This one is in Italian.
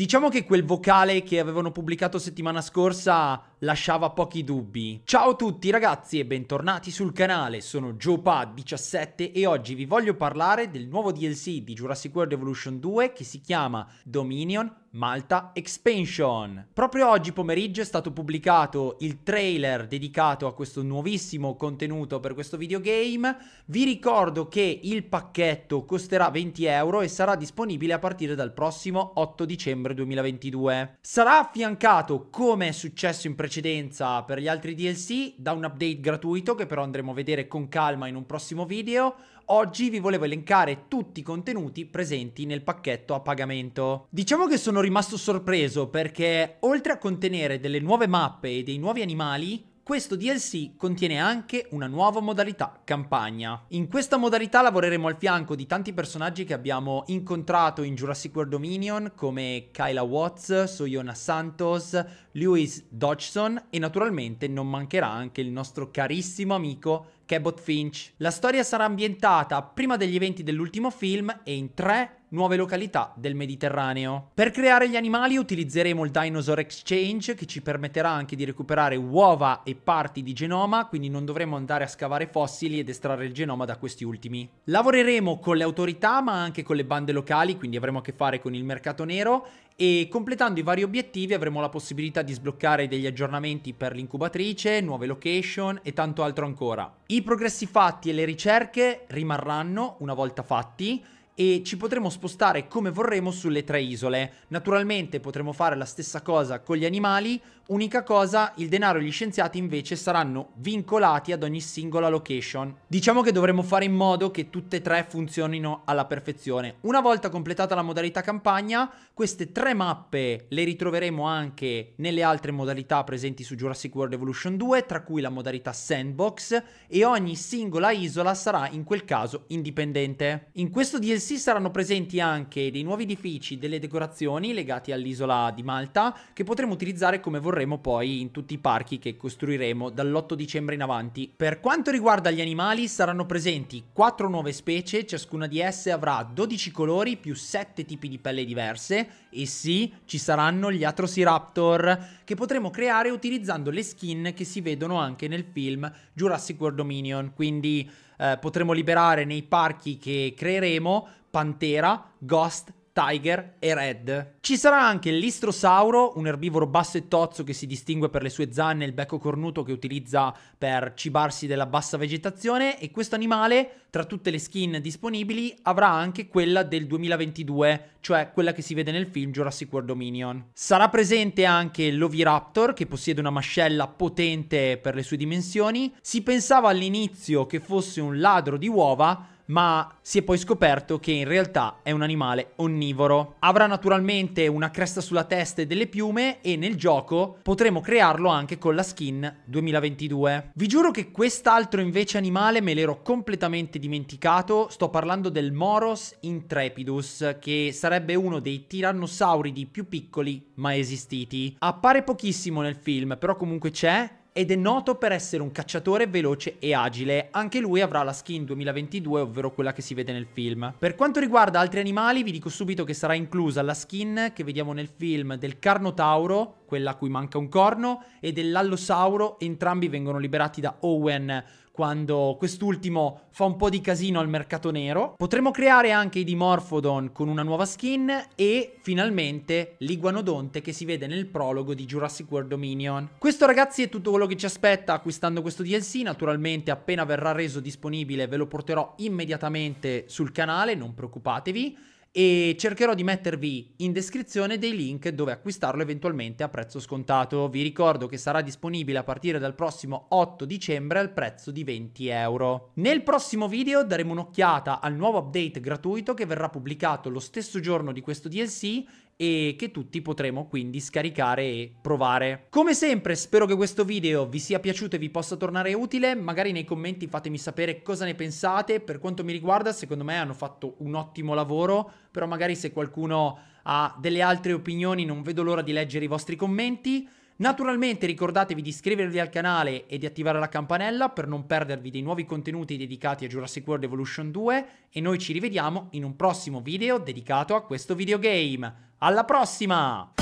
Diciamo che quel vocale che avevano pubblicato settimana scorsa lasciava pochi dubbi. Ciao a tutti ragazzi e bentornati sul canale, sono JoePad17 e oggi vi voglio parlare del nuovo DLC di Jurassic World Evolution 2 che si chiama Dominion Malta Expansion. Proprio oggi pomeriggio è stato pubblicato il trailer dedicato a questo nuovissimo contenuto per questo videogame. Vi ricordo che il pacchetto costerà 20 euro e sarà disponibile a partire dal prossimo 8 dicembre dicembre 2022. Sarà affiancato, come è successo in precedenza per gli altri DLC, da un update gratuito che però andremo a vedere con calma in un prossimo video. Oggi vi volevo elencare tutti i contenuti presenti nel pacchetto a pagamento. Diciamo che sono rimasto sorpreso perché oltre a contenere delle nuove mappe e dei nuovi animali, questo DLC contiene anche una nuova modalità, campagna. In questa modalità lavoreremo al fianco di tanti personaggi che abbiamo incontrato in Jurassic World Dominion come Kyla Watts, Soyona Santos, Lewis Dodgson e naturalmente non mancherà anche il nostro carissimo amico Cabot Finch. La storia sarà ambientata prima degli eventi dell'ultimo film e in tre nuove località del Mediterraneo. Per creare gli animali utilizzeremo il Dinosaur Exchange che ci permetterà anche di recuperare uova e parti di genoma, quindi non dovremo andare a scavare fossili ed estrarre il genoma da questi ultimi. Lavoreremo con le autorità ma anche con le bande locali, quindi avremo a che fare con il mercato nero e completando i vari obiettivi avremo la possibilità di sbloccare degli aggiornamenti per l'incubatrice, nuove location e tanto altro ancora. I progressi fatti e le ricerche rimarranno una volta fatti e ci potremo spostare come vorremmo sulle tre isole. Naturalmente potremo fare la stessa cosa con gli animali, unica cosa il denaro e gli scienziati invece saranno vincolati ad ogni singola location. Diciamo che dovremo fare in modo che tutte e tre funzionino alla perfezione. Una volta completata la modalità campagna, queste tre mappe le ritroveremo anche nelle altre modalità presenti su Jurassic World Evolution 2, tra cui la modalità sandbox e ogni singola isola sarà in quel caso indipendente. In questo DSD altresì saranno presenti anche dei nuovi edifici, delle decorazioni legati all'isola di Malta che potremo utilizzare come vorremmo poi in tutti i parchi che costruiremo dall'8 dicembre in avanti. Per quanto riguarda gli animali saranno presenti 4 nuove specie, ciascuna di esse avrà 12 colori più 7 tipi di pelle diverse e sì, ci saranno gli Atrociraptor che potremo creare utilizzando le skin che si vedono anche nel film Jurassic World Dominion, quindi eh, potremo liberare nei parchi che creeremo Pantera, Ghost, Tiger e Red. Ci sarà anche l'istrosauro, un erbivoro basso e tozzo che si distingue per le sue zanne e il becco cornuto che utilizza per cibarsi della bassa vegetazione e questo animale, tra tutte le skin disponibili, avrà anche quella del 2022, cioè quella che si vede nel film Jurassic World Dominion. Sarà presente anche l'Oviraptor che possiede una mascella potente per le sue dimensioni. Si pensava all'inizio che fosse un ladro di uova, ma si è poi scoperto che in realtà è un animale onnivoro. Avrà naturalmente una cresta sulla testa e delle piume e nel gioco potremo crearlo anche con la skin 2022. Vi giuro che quest'altro invece animale me l'ero completamente dimenticato, sto parlando del Moros intrepidus, che sarebbe uno dei tirannosauridi più piccoli mai esistiti. Appare pochissimo nel film, però comunque c'è ed è noto per essere un cacciatore veloce e agile. Anche lui avrà la skin 2022, ovvero quella che si vede nel film. Per quanto riguarda altri animali, vi dico subito che sarà inclusa la skin che vediamo nel film del Carnotauro, quella a cui manca un corno, e dell'allosauro, entrambi vengono liberati da Owen quando quest'ultimo fa un po' di casino al mercato nero. Potremmo creare anche i Dimorphodon con una nuova skin e finalmente l'iguanodonte che si vede nel prologo di Jurassic World Dominion. Questo ragazzi è tutto quello che ci aspetta acquistando questo DLC, naturalmente appena verrà reso disponibile ve lo porterò immediatamente sul canale, non preoccupatevi e cercherò di mettervi in descrizione dei link dove acquistarlo eventualmente a prezzo scontato. Vi ricordo che sarà disponibile a partire dal prossimo 8 dicembre al prezzo di 20 euro. Nel prossimo video daremo un'occhiata al nuovo update gratuito che verrà pubblicato lo stesso giorno di questo DLC e che tutti potremo quindi scaricare e provare. Come sempre spero che questo video vi sia piaciuto e vi possa tornare utile, magari nei commenti fatemi sapere cosa ne pensate, per quanto mi riguarda secondo me hanno fatto un ottimo lavoro, però magari se qualcuno ha delle altre opinioni non vedo l'ora di leggere i vostri commenti. Naturalmente ricordatevi di iscrivervi al canale e di attivare la campanella per non perdervi dei nuovi contenuti dedicati a Jurassic World Evolution 2 e noi ci rivediamo in un prossimo video dedicato a questo videogame. Alla prossima!